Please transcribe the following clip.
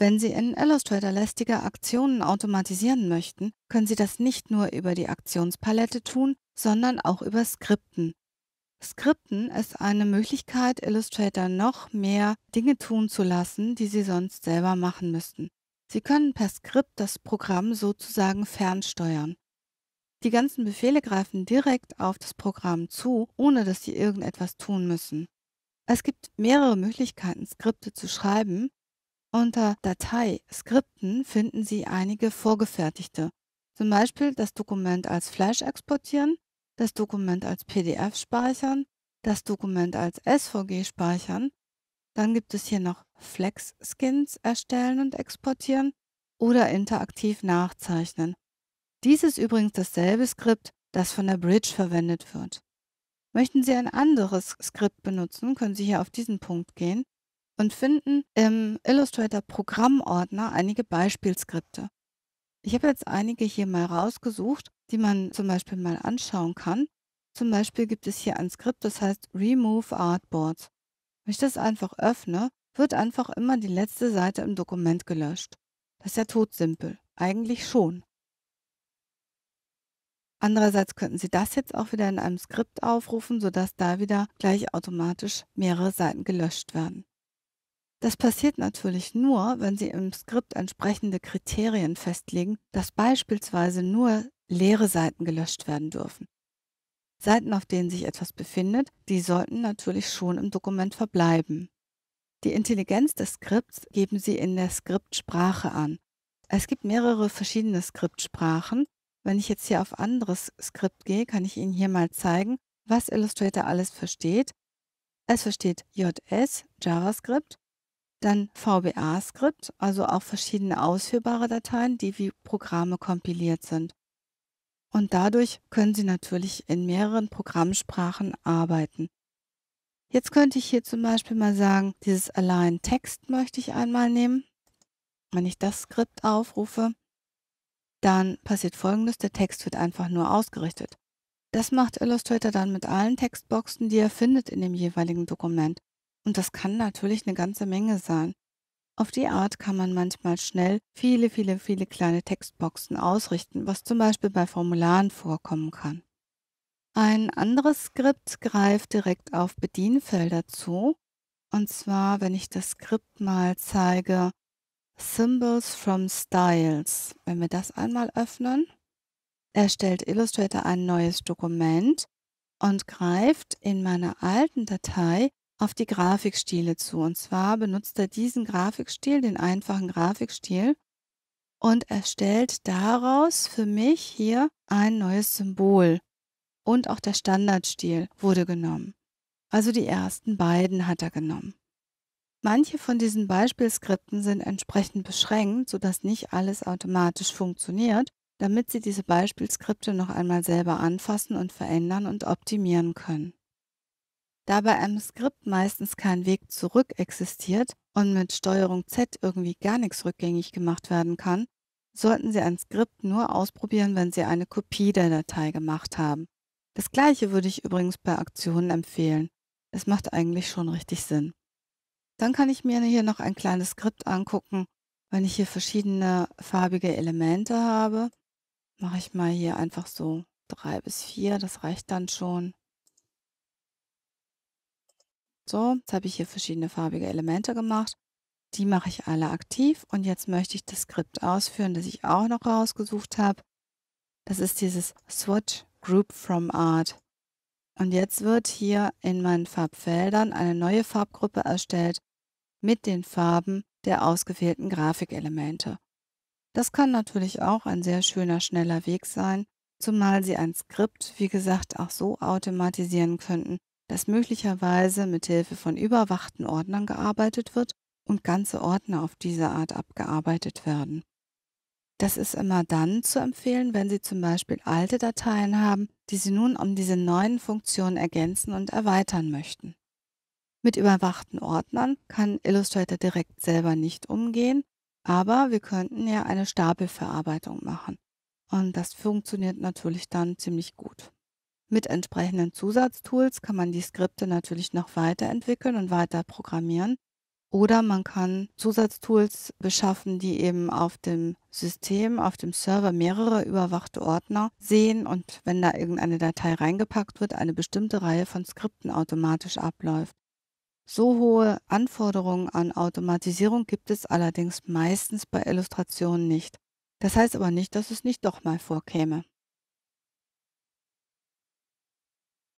Wenn Sie in Illustrator lästige Aktionen automatisieren möchten, können Sie das nicht nur über die Aktionspalette tun, sondern auch über Skripten. Skripten ist eine Möglichkeit, Illustrator noch mehr Dinge tun zu lassen, die Sie sonst selber machen müssten. Sie können per Skript das Programm sozusagen fernsteuern. Die ganzen Befehle greifen direkt auf das Programm zu, ohne dass Sie irgendetwas tun müssen. Es gibt mehrere Möglichkeiten, Skripte zu schreiben, unter Datei Skripten finden Sie einige vorgefertigte, zum Beispiel das Dokument als Flash exportieren, das Dokument als PDF speichern, das Dokument als SVG speichern. Dann gibt es hier noch Flex-Skins erstellen und exportieren oder interaktiv nachzeichnen. Dies ist übrigens dasselbe Skript, das von der Bridge verwendet wird. Möchten Sie ein anderes Skript benutzen, können Sie hier auf diesen Punkt gehen und finden im Illustrator Programmordner einige Beispielskripte. Ich habe jetzt einige hier mal rausgesucht, die man zum Beispiel mal anschauen kann. Zum Beispiel gibt es hier ein Skript, das heißt Remove Artboards. Wenn ich das einfach öffne, wird einfach immer die letzte Seite im Dokument gelöscht. Das ist ja todsimpel. Eigentlich schon. Andererseits könnten Sie das jetzt auch wieder in einem Skript aufrufen, sodass da wieder gleich automatisch mehrere Seiten gelöscht werden. Das passiert natürlich nur, wenn Sie im Skript entsprechende Kriterien festlegen, dass beispielsweise nur leere Seiten gelöscht werden dürfen. Seiten, auf denen sich etwas befindet, die sollten natürlich schon im Dokument verbleiben. Die Intelligenz des Skripts geben Sie in der Skriptsprache an. Es gibt mehrere verschiedene Skriptsprachen. Wenn ich jetzt hier auf anderes Skript gehe, kann ich Ihnen hier mal zeigen, was Illustrator alles versteht. Es versteht JS, JavaScript, dann VBA-Skript, also auch verschiedene ausführbare Dateien, die wie Programme kompiliert sind. Und dadurch können Sie natürlich in mehreren Programmsprachen arbeiten. Jetzt könnte ich hier zum Beispiel mal sagen, dieses Align Text möchte ich einmal nehmen. Wenn ich das Skript aufrufe, dann passiert Folgendes, der Text wird einfach nur ausgerichtet. Das macht Illustrator dann mit allen Textboxen, die er findet in dem jeweiligen Dokument. Und das kann natürlich eine ganze Menge sein. Auf die Art kann man manchmal schnell viele, viele, viele kleine Textboxen ausrichten, was zum Beispiel bei Formularen vorkommen kann. Ein anderes Skript greift direkt auf Bedienfelder zu. Und zwar, wenn ich das Skript mal zeige, Symbols from Styles. Wenn wir das einmal öffnen, erstellt Illustrator ein neues Dokument und greift in meiner alten Datei auf die Grafikstile zu. Und zwar benutzt er diesen Grafikstil, den einfachen Grafikstil, und erstellt daraus für mich hier ein neues Symbol. Und auch der Standardstil wurde genommen. Also die ersten beiden hat er genommen. Manche von diesen Beispielskripten sind entsprechend beschränkt, sodass nicht alles automatisch funktioniert, damit Sie diese Beispielskripte noch einmal selber anfassen und verändern und optimieren können. Da bei einem Skript meistens kein Weg zurück existiert und mit Steuerung Z irgendwie gar nichts rückgängig gemacht werden kann, sollten Sie ein Skript nur ausprobieren, wenn Sie eine Kopie der Datei gemacht haben. Das gleiche würde ich übrigens bei Aktionen empfehlen. Es macht eigentlich schon richtig Sinn. Dann kann ich mir hier noch ein kleines Skript angucken. Wenn ich hier verschiedene farbige Elemente habe, mache ich mal hier einfach so drei bis vier, das reicht dann schon. So, jetzt habe ich hier verschiedene farbige Elemente gemacht. Die mache ich alle aktiv und jetzt möchte ich das Skript ausführen, das ich auch noch rausgesucht habe. Das ist dieses Swatch Group from Art. Und jetzt wird hier in meinen Farbfeldern eine neue Farbgruppe erstellt mit den Farben der ausgewählten Grafikelemente. Das kann natürlich auch ein sehr schöner, schneller Weg sein, zumal Sie ein Skript, wie gesagt, auch so automatisieren könnten, dass möglicherweise mit Hilfe von überwachten Ordnern gearbeitet wird und ganze Ordner auf diese Art abgearbeitet werden. Das ist immer dann zu empfehlen, wenn Sie zum Beispiel alte Dateien haben, die Sie nun um diese neuen Funktionen ergänzen und erweitern möchten. Mit überwachten Ordnern kann Illustrator direkt selber nicht umgehen, aber wir könnten ja eine Stapelverarbeitung machen. Und das funktioniert natürlich dann ziemlich gut. Mit entsprechenden Zusatztools kann man die Skripte natürlich noch weiterentwickeln und weiter programmieren. Oder man kann Zusatztools beschaffen, die eben auf dem System, auf dem Server mehrere überwachte Ordner sehen und wenn da irgendeine Datei reingepackt wird, eine bestimmte Reihe von Skripten automatisch abläuft. So hohe Anforderungen an Automatisierung gibt es allerdings meistens bei Illustrationen nicht. Das heißt aber nicht, dass es nicht doch mal vorkäme.